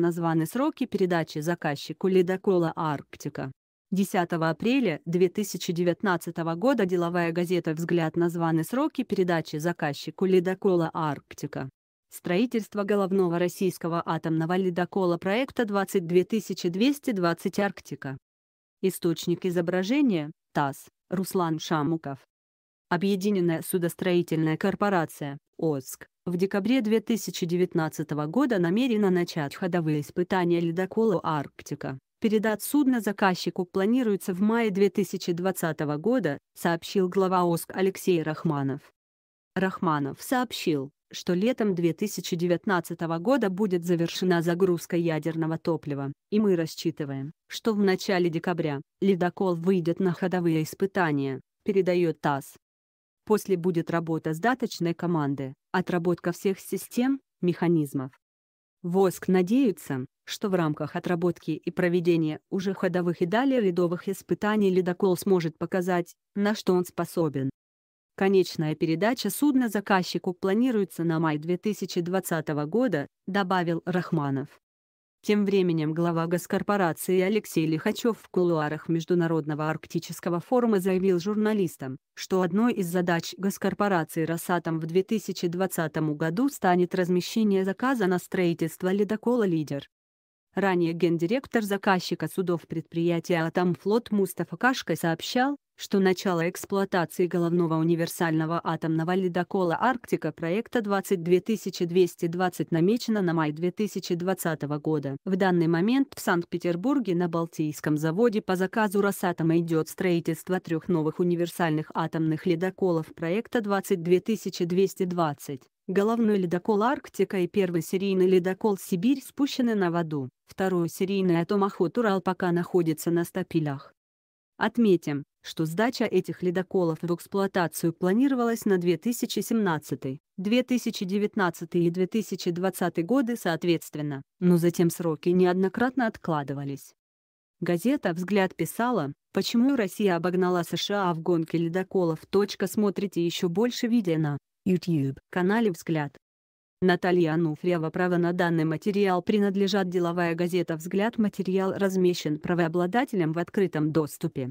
названы сроки передачи заказчику ледокола «Арктика». 10 апреля 2019 года деловая газета «Взгляд» названы сроки передачи заказчику ледокола «Арктика». Строительство головного российского атомного ледокола проекта 22220 «Арктика». Источник изображения – ТАСС, Руслан Шамуков. Объединенная судостроительная корпорация, ОСК. В декабре 2019 года намерена начать ходовые испытания ледокола «Арктика». Передать судно заказчику планируется в мае 2020 года, сообщил глава ОСК Алексей Рахманов. Рахманов сообщил, что летом 2019 года будет завершена загрузка ядерного топлива, и мы рассчитываем, что в начале декабря ледокол выйдет на ходовые испытания, передает ТАСС. После будет работа сдаточной команды, отработка всех систем, механизмов. ВОСК надеются, что в рамках отработки и проведения уже ходовых и далее рядовых испытаний ледокол сможет показать, на что он способен. Конечная передача судна заказчику планируется на май 2020 года, добавил Рахманов. Тем временем глава госкорпорации Алексей Лихачев в кулуарах Международного арктического форума заявил журналистам, что одной из задач госкорпорации «Росатом» в 2020 году станет размещение заказа на строительство ледокола «Лидер». Ранее гендиректор заказчика судов предприятия «Атомфлот» Мустафа Кашка сообщал, что начало эксплуатации головного универсального атомного ледокола «Арктика» проекта 22220 намечено на май 2020 года. В данный момент в Санкт-Петербурге на Балтийском заводе по заказу «Росатома» идет строительство трех новых универсальных атомных ледоколов проекта 22220. Головной ледокол «Арктика» и первый серийный ледокол «Сибирь» спущены на воду. Второй серийный атомоход «Урал» пока находится на стапелях. Отметим, что сдача этих ледоколов в эксплуатацию планировалась на 2017, 2019 и 2020 годы соответственно, но затем сроки неоднократно откладывались. Газета «Взгляд» писала, почему Россия обогнала США в гонке ледоколов. Смотрите еще больше видео на YouTube канале «Взгляд». Наталья Ануфриева право на данный материал принадлежат деловая газета «Взгляд». Материал размещен правообладателем в открытом доступе.